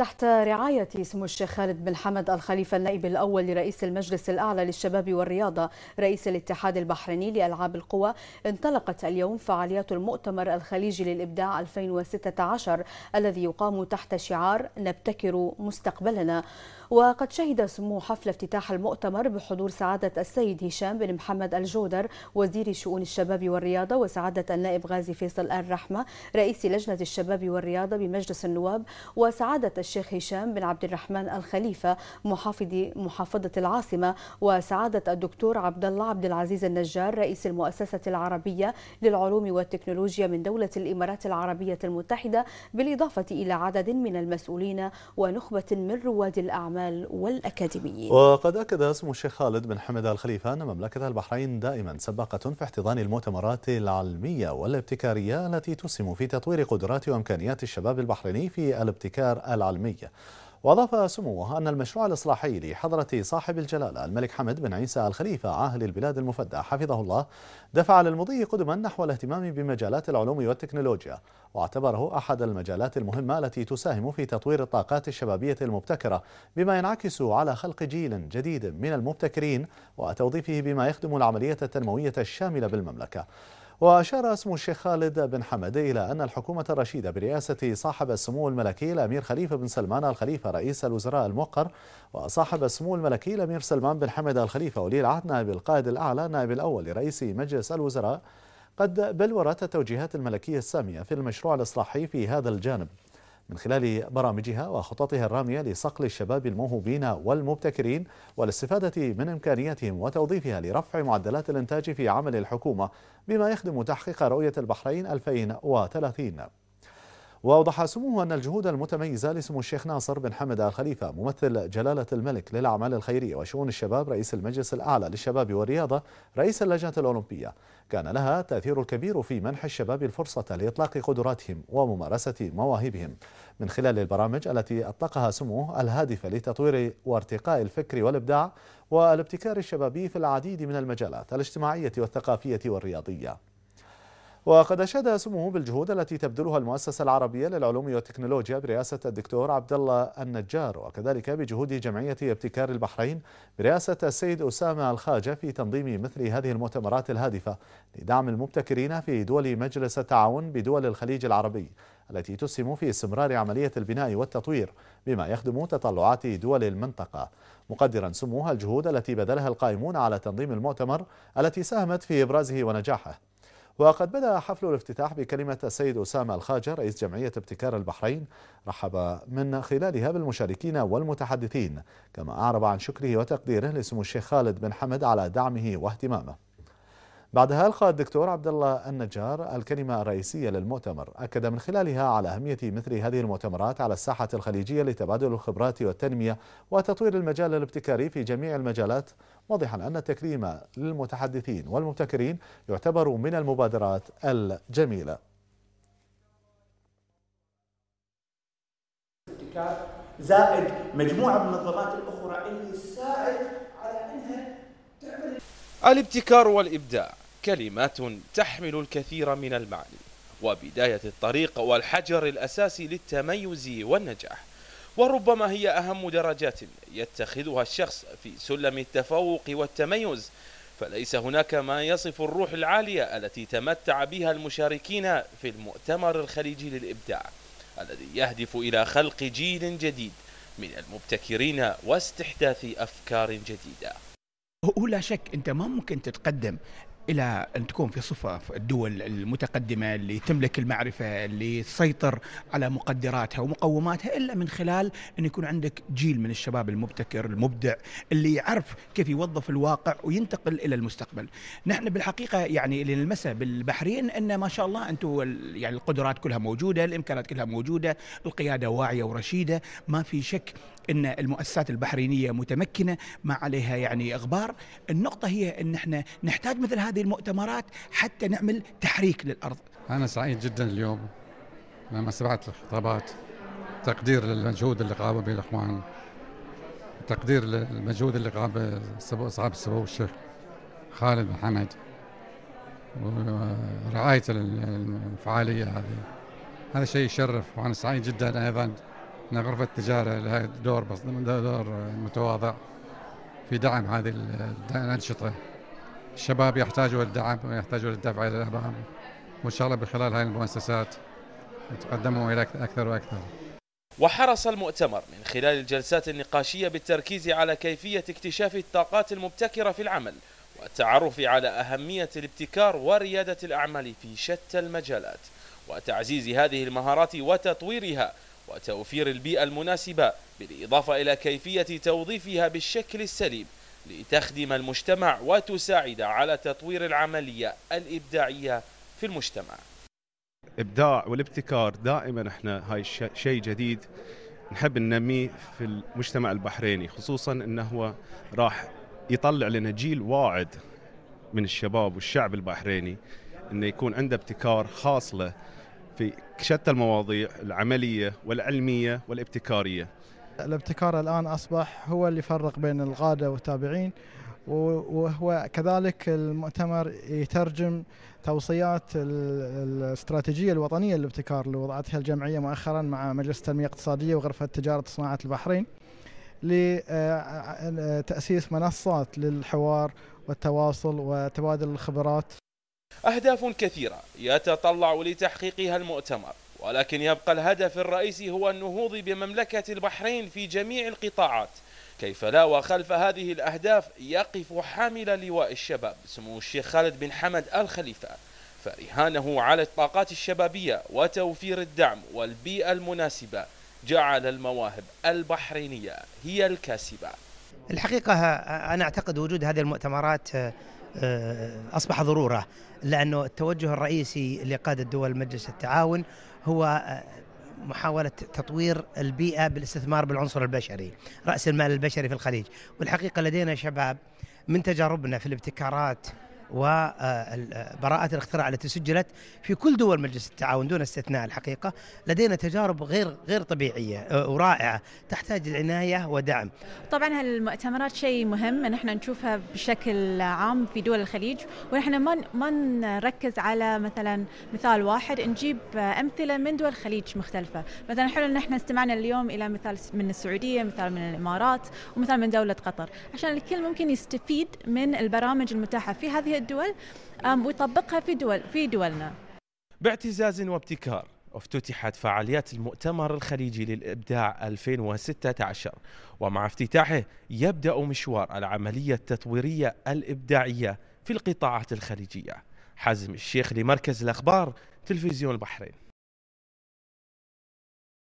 تحت رعاية سمو الشيخ خالد بن حمد الخليفة النائب الأول لرئيس المجلس الأعلى للشباب والرياضة رئيس الاتحاد البحريني لألعاب القوى انطلقت اليوم فعاليات المؤتمر الخليجي للإبداع 2016 الذي يقام تحت شعار نبتكر مستقبلنا وقد شهد سمو حفل افتتاح المؤتمر بحضور سعادة السيد هشام بن محمد الجودر وزير شؤون الشباب والرياضة وسعادة النائب غازي فيصل الرحمة رئيس لجنة الشباب والرياضة بمجلس النواب وسعادة الشيخ هشام بن عبد الرحمن الخليفة محافظ محافظة العاصمة وسعادة الدكتور عبد الله عبد العزيز النجار رئيس المؤسسة العربية للعلوم والتكنولوجيا من دولة الإمارات العربية المتحدة بالإضافة إلى عدد من المسؤولين ونخبة من رواد الأعمال العمل والأكاديميين وقد أكد اسم الشيخ خالد بن حمد الخليفة أن مملكة البحرين دائما سباقة في احتضان المؤتمرات العلمية والابتكارية التي تسهم في تطوير قدرات وإمكانيات الشباب البحريني في الابتكار العلمي وأضاف سموه أن المشروع الإصلاحي لحضرة صاحب الجلالة الملك حمد بن عيسى الخليفة عاهل البلاد المفدى حفظه الله دفع للمضي قدما نحو الاهتمام بمجالات العلوم والتكنولوجيا واعتبره أحد المجالات المهمة التي تساهم في تطوير الطاقات الشبابية المبتكرة بما ينعكس على خلق جيل جديد من المبتكرين وتوظيفه بما يخدم العملية التنموية الشاملة بالمملكة وأشار اسم الشيخ خالد بن حمد إلى أن الحكومة الرشيدة برئاسة صاحب السمو الملكي الأمير خليفة بن سلمان الخليفة رئيس الوزراء الموقر وصاحب السمو الملكي الأمير سلمان بن حمد الخليفة ولي العهد نائب القائد الأعلى نائب الأول لرئيس مجلس الوزراء قد بلورت التوجيهات الملكية السامية في المشروع الإصلاحي في هذا الجانب من خلال برامجها وخططها الرامية لصقل الشباب الموهوبين والمبتكرين والاستفادة من إمكانياتهم وتوظيفها لرفع معدلات الإنتاج في عمل الحكومة بما يخدم تحقيق رؤية البحرين 2030 وأوضح سموه أن الجهود المتميزة لسمو الشيخ ناصر بن حمد آل خليفة ممثل جلالة الملك للأعمال الخيرية وشؤون الشباب رئيس المجلس الأعلى للشباب والرياضة رئيس اللجنة الأولمبية كان لها تأثير كبير في منح الشباب الفرصة لإطلاق قدراتهم وممارسة مواهبهم من خلال البرامج التي أطلقها سموه الهادفة لتطوير وارتقاء الفكر والإبداع والابتكار الشبابي في العديد من المجالات الاجتماعية والثقافية والرياضية وقد أشاد سموه بالجهود التي تبذلها المؤسسة العربية للعلوم والتكنولوجيا برئاسة الدكتور عبد الله النجار وكذلك بجهود جمعية ابتكار البحرين برئاسة السيد أسامة الخاجة في تنظيم مثل هذه المؤتمرات الهادفة لدعم المبتكرين في دول مجلس التعاون بدول الخليج العربي التي تسهم في استمرار عملية البناء والتطوير بما يخدم تطلعات دول المنطقة مقدرا سموها الجهود التي بذلها القائمون على تنظيم المؤتمر التي ساهمت في إبرازه ونجاحه وقد بدأ حفل الافتتاح بكلمة السيد أسامة الخاجة رئيس جمعية ابتكار البحرين رحب من خلالها بالمشاركين والمتحدثين كما أعرب عن شكره وتقديره لسمو الشيخ خالد بن حمد على دعمه واهتمامه بعدها ألقى الدكتور عبد الله النجار الكلمة الرئيسية للمؤتمر أكد من خلالها على أهمية مثل هذه المؤتمرات على الساحة الخليجية لتبادل الخبرات والتنمية وتطوير المجال الابتكاري في جميع المجالات واضحا أن التكريم للمتحدثين والمبتكرين يعتبر من المبادرات الجميلة زائد مجموعة من المنظمات الأخرى اللي تساعد على أنها تعمل الابتكار والإبداع كلمات تحمل الكثير من المعاني وبداية الطريق والحجر الأساسي للتميز والنجاح وربما هي أهم درجات يتخذها الشخص في سلم التفوق والتميز فليس هناك ما يصف الروح العالية التي تمتع بها المشاركين في المؤتمر الخليجي للإبداع الذي يهدف إلى خلق جيل جديد من المبتكرين واستحداث أفكار جديدة ولا شك أنت ما ممكن تتقدم الى ان تكون في صفه الدول المتقدمه اللي تملك المعرفه اللي تسيطر على مقدراتها ومقوماتها الا من خلال ان يكون عندك جيل من الشباب المبتكر المبدع اللي يعرف كيف يوظف الواقع وينتقل الى المستقبل. نحن بالحقيقه يعني اللي نلمسه بالبحرين ان ما شاء الله انتم يعني القدرات كلها موجوده، الامكانات كلها موجوده، القياده واعيه ورشيده، ما في شك ان المؤسسات البحرينيه متمكنه ما عليها يعني اغبار، النقطه هي ان احنا نحتاج مثل هذا هذه المؤتمرات حتى نعمل تحريك للارض. انا سعيد جدا اليوم لما سمعت الخطابات تقدير للمجهود اللي قام به الاخوان تقدير للمجهود اللي قام به أصحاب السمو الشيخ خالد بن حمد ورعاية الفعالية هذه هذا شيء يشرف وأنا سعيد جدا أيضا أن غرفة التجارة لها دور بس دور متواضع في دعم هذه الأنشطة الشباب يحتاجوا الدعم ويحتاجوا للدفع الى الامام وان شاء الله بخلال هذه المؤسسات يتقدموا الى اكثر واكثر. وحرص المؤتمر من خلال الجلسات النقاشيه بالتركيز على كيفيه اكتشاف الطاقات المبتكره في العمل والتعرف على اهميه الابتكار ورياده الاعمال في شتى المجالات وتعزيز هذه المهارات وتطويرها وتوفير البيئه المناسبه بالاضافه الى كيفيه توظيفها بالشكل السليم لتخدم المجتمع وتساعد على تطوير العملية الإبداعية في المجتمع الإبداع والابتكار دائما احنا هاي شيء جديد نحب ننميه في المجتمع البحريني خصوصا انه هو راح يطلع لنا جيل واعد من الشباب والشعب البحريني انه يكون عنده ابتكار خاص له في شتى المواضيع العمليه والعلميه والابتكاريه الابتكار الآن أصبح هو اللي يفرق بين القادة والتابعين وهو كذلك المؤتمر يترجم توصيات الاستراتيجيه الوطنيه للابتكار اللي وضعتها الجمعيه مؤخرا مع مجلس التنميه الاقتصاديه وغرفه تجاره صناعه البحرين لتاسيس آه، منصات للحوار والتواصل وتبادل الخبرات. اهداف كثيره يتطلع لتحقيقها المؤتمر ولكن يبقى الهدف الرئيسي هو النهوض بمملكة البحرين في جميع القطاعات كيف لا وخلف هذه الأهداف يقف حامل لواء الشباب سمو الشيخ خالد بن حمد الخليفة فرهانه على الطاقات الشبابية وتوفير الدعم والبيئة المناسبة جعل المواهب البحرينية هي الكاسبة الحقيقة أنا أعتقد وجود هذه المؤتمرات آه، أصبح ضرورة لأنه التوجه الرئيسي لقادة دول مجلس التعاون هو آه، محاولة تطوير البيئة بالاستثمار بالعنصر البشري رأس المال البشري في الخليج والحقيقة لدينا شباب من تجاربنا في الابتكارات وبراءة الاختراع التي سجلت في كل دول مجلس التعاون دون استثناء الحقيقة لدينا تجارب غير غير طبيعية ورائعة تحتاج العناية ودعم طبعا هالمؤتمرات شيء مهم ان احنا نشوفها بشكل عام في دول الخليج ونحن ما ما نركز على مثلا مثال واحد نجيب امثله من دول الخليج مختلفه مثلا حلو ان احنا استمعنا اليوم الى مثال من السعوديه مثال من الامارات ومثال من دوله قطر عشان الكل ممكن يستفيد من البرامج المتاحه في هذه الدول ويطبقها في دول في دولنا باعتزاز وابتكار افتتحت فعاليات المؤتمر الخليجي للإبداع 2016 ومع افتتاحه يبدأ مشوار العملية التطويرية الإبداعية في القطاعات الخليجية حزم الشيخ لمركز الأخبار تلفزيون البحرين